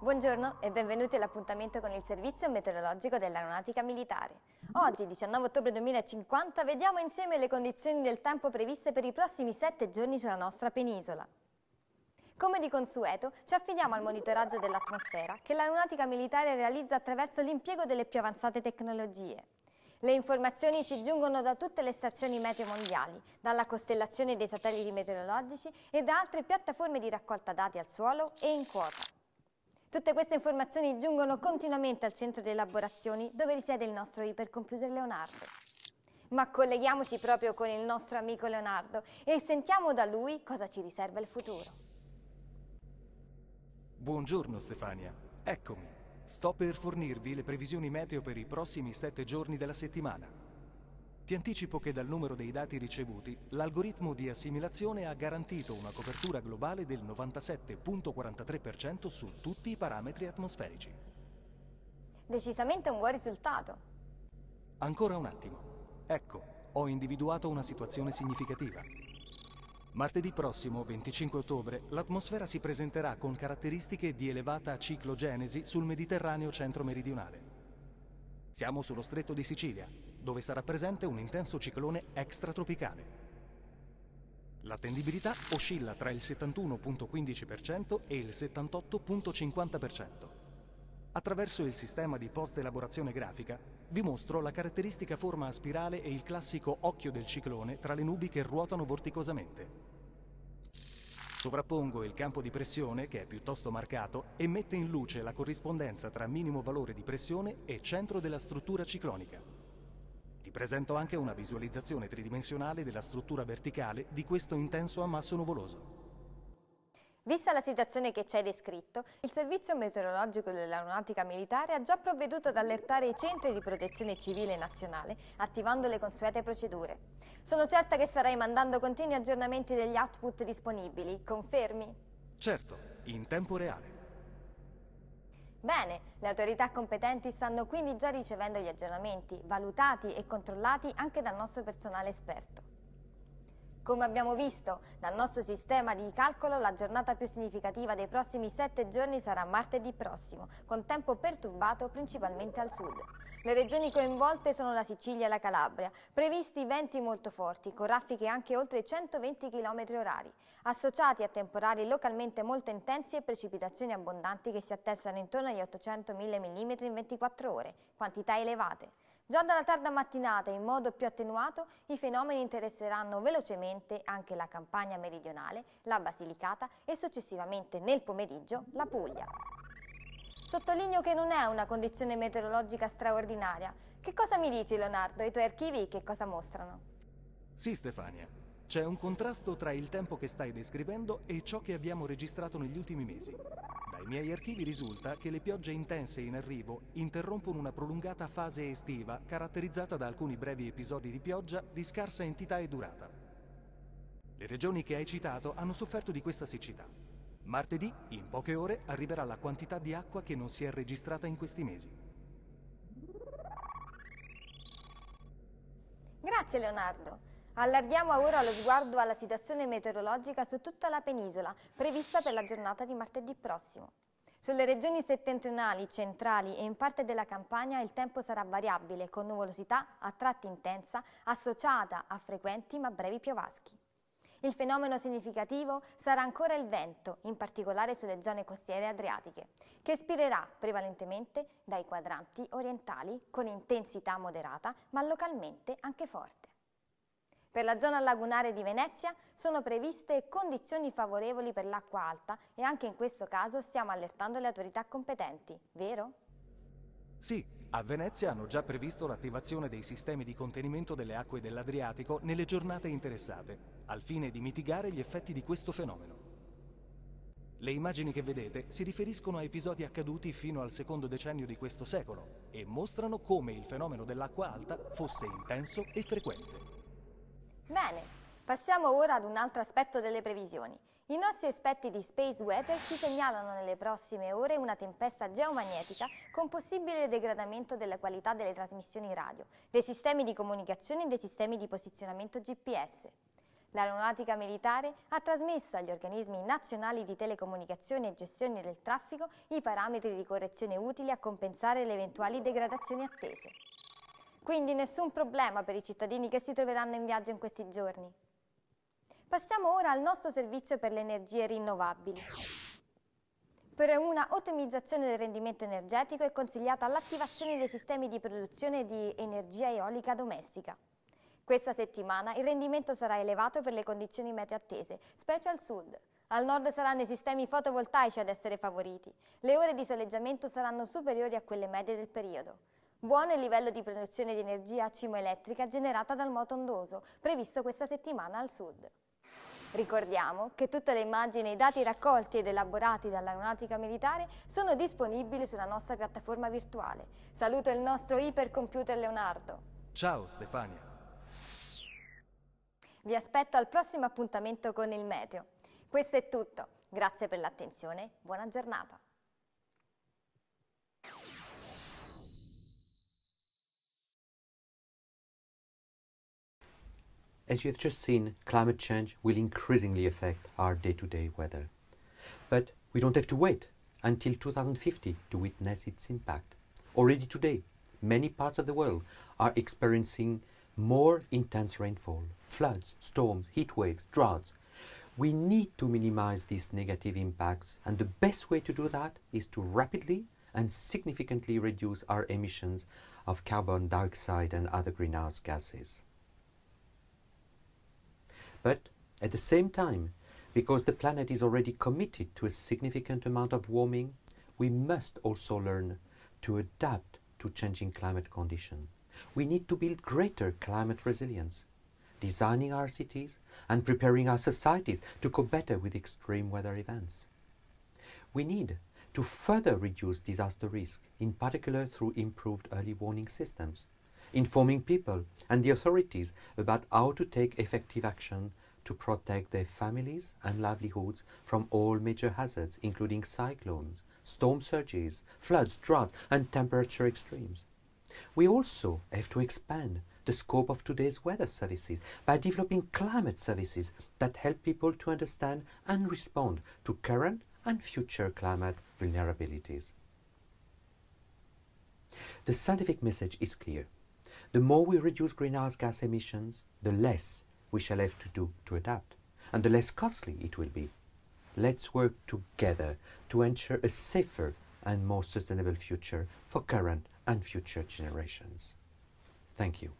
Buongiorno e benvenuti all'appuntamento con il servizio meteorologico dell'Aeronautica Militare. Oggi, 19 ottobre 2050, vediamo insieme le condizioni del tempo previste per i prossimi sette giorni sulla nostra penisola. Come di consueto, ci affidiamo al monitoraggio dell'atmosfera che l'Aeronautica Militare realizza attraverso l'impiego delle più avanzate tecnologie. Le informazioni ci giungono da tutte le stazioni meteo mondiali, dalla costellazione dei satelliti meteorologici e da altre piattaforme di raccolta dati al suolo e in quota. Tutte queste informazioni giungono continuamente al centro di elaborazioni dove risiede il nostro ipercomputer Leonardo. Ma colleghiamoci proprio con il nostro amico Leonardo e sentiamo da lui cosa ci riserva il futuro. Buongiorno Stefania, eccomi. Sto per fornirvi le previsioni meteo per i prossimi sette giorni della settimana. Ti anticipo che dal numero dei dati ricevuti, l'algoritmo di assimilazione ha garantito una copertura globale del 97.43% su tutti i parametri atmosferici. Decisamente un buon risultato. Ancora un attimo. Ecco, ho individuato una situazione significativa. Martedì prossimo, 25 ottobre, l'atmosfera si presenterà con caratteristiche di elevata ciclogenesi sul Mediterraneo centro-meridionale. Siamo sullo stretto di Sicilia, dove sarà presente un intenso ciclone extratropicale. L'attendibilità oscilla tra il 71.15% e il 78.50%. Attraverso il sistema di post-elaborazione grafica vi mostro la caratteristica forma a spirale e il classico occhio del ciclone tra le nubi che ruotano vorticosamente. Sovrappongo il campo di pressione, che è piuttosto marcato, e mette in luce la corrispondenza tra minimo valore di pressione e centro della struttura ciclonica. Ti presento anche una visualizzazione tridimensionale della struttura verticale di questo intenso ammasso nuvoloso. Vista la situazione che ci hai descritto, il Servizio Meteorologico dell'Aeronautica Militare ha già provveduto ad allertare i centri di protezione civile nazionale, attivando le consuete procedure. Sono certa che sarai mandando continui aggiornamenti degli output disponibili, confermi? Certo, in tempo reale. Bene, le autorità competenti stanno quindi già ricevendo gli aggiornamenti, valutati e controllati anche dal nostro personale esperto. Come abbiamo visto, dal nostro sistema di calcolo la giornata più significativa dei prossimi sette giorni sarà martedì prossimo, con tempo perturbato principalmente al sud. Le regioni coinvolte sono la Sicilia e la Calabria, previsti venti molto forti, con raffiche anche oltre 120 km orari, associati a temporali localmente molto intensi e precipitazioni abbondanti che si attestano intorno agli 800-1000 mm in 24 ore, quantità elevate. Già dalla tarda mattinata, in modo più attenuato, i fenomeni interesseranno velocemente anche la campagna meridionale, la Basilicata e successivamente nel pomeriggio la Puglia. Sottolineo che non è una condizione meteorologica straordinaria. Che cosa mi dici Leonardo? I tuoi archivi che cosa mostrano? Sì Stefania, c'è un contrasto tra il tempo che stai descrivendo e ciò che abbiamo registrato negli ultimi mesi. Dai miei archivi risulta che le piogge intense in arrivo interrompono una prolungata fase estiva caratterizzata da alcuni brevi episodi di pioggia di scarsa entità e durata. Le regioni che hai citato hanno sofferto di questa siccità. Martedì, in poche ore, arriverà la quantità di acqua che non si è registrata in questi mesi. Grazie Leonardo. Allarghiamo ora lo sguardo alla situazione meteorologica su tutta la penisola, prevista per la giornata di martedì prossimo. Sulle regioni settentrionali, centrali e in parte della Campania il tempo sarà variabile, con nuvolosità a tratti intensa, associata a frequenti ma brevi piovaschi. Il fenomeno significativo sarà ancora il vento, in particolare sulle zone costiere adriatiche, che ispirerà prevalentemente dai quadranti orientali con intensità moderata ma localmente anche forte. Per la zona lagunare di Venezia sono previste condizioni favorevoli per l'acqua alta e anche in questo caso stiamo allertando le autorità competenti, vero? Sì, a Venezia hanno già previsto l'attivazione dei sistemi di contenimento delle acque dell'Adriatico nelle giornate interessate, al fine di mitigare gli effetti di questo fenomeno. Le immagini che vedete si riferiscono a episodi accaduti fino al secondo decennio di questo secolo e mostrano come il fenomeno dell'acqua alta fosse intenso e frequente. Bene, passiamo ora ad un altro aspetto delle previsioni. I nostri esperti di Space Weather ci segnalano nelle prossime ore una tempesta geomagnetica con possibile degradamento della qualità delle trasmissioni radio, dei sistemi di comunicazione e dei sistemi di posizionamento GPS. L'aeronautica militare ha trasmesso agli organismi nazionali di telecomunicazione e gestione del traffico i parametri di correzione utili a compensare le eventuali degradazioni attese. Quindi nessun problema per i cittadini che si troveranno in viaggio in questi giorni. Passiamo ora al nostro servizio per le energie rinnovabili. Per una ottimizzazione del rendimento energetico è consigliata l'attivazione dei sistemi di produzione di energia eolica domestica. Questa settimana il rendimento sarà elevato per le condizioni meteo attese, specie al sud. Al nord saranno i sistemi fotovoltaici ad essere favoriti. Le ore di soleggiamento saranno superiori a quelle medie del periodo. Buono il livello di produzione di energia cimoelettrica generata dal moto ondoso, previsto questa settimana al sud. Ricordiamo che tutte le immagini e i dati raccolti ed elaborati dall'aeronautica militare sono disponibili sulla nostra piattaforma virtuale. Saluto il nostro ipercomputer Leonardo. Ciao Stefania. Vi aspetto al prossimo appuntamento con il Meteo. Questo è tutto. Grazie per l'attenzione. Buona giornata. As you have just seen, climate change will increasingly affect our day to day weather. But we don't have to wait until 2050 to witness its impact. Already today, many parts of the world are experiencing more intense rainfall, floods, storms, heat waves, droughts. We need to minimize these negative impacts, and the best way to do that is to rapidly and significantly reduce our emissions of carbon dioxide and other greenhouse gases. But at the same time, because the planet is already committed to a significant amount of warming, we must also learn to adapt to changing climate conditions. We need to build greater climate resilience, designing our cities and preparing our societies to cope better with extreme weather events. We need to further reduce disaster risk, in particular through improved early warning systems, informing people and the authorities about how to take effective action to protect their families and livelihoods from all major hazards, including cyclones, storm surges, floods, droughts, and temperature extremes. We also have to expand the scope of today's weather services by developing climate services that help people to understand and respond to current and future climate vulnerabilities. The scientific message is clear the more we reduce greenhouse gas emissions, the less we shall have to do to adapt, and the less costly it will be. Let's work together to ensure a safer and more sustainable future for current and future generations. Thank you.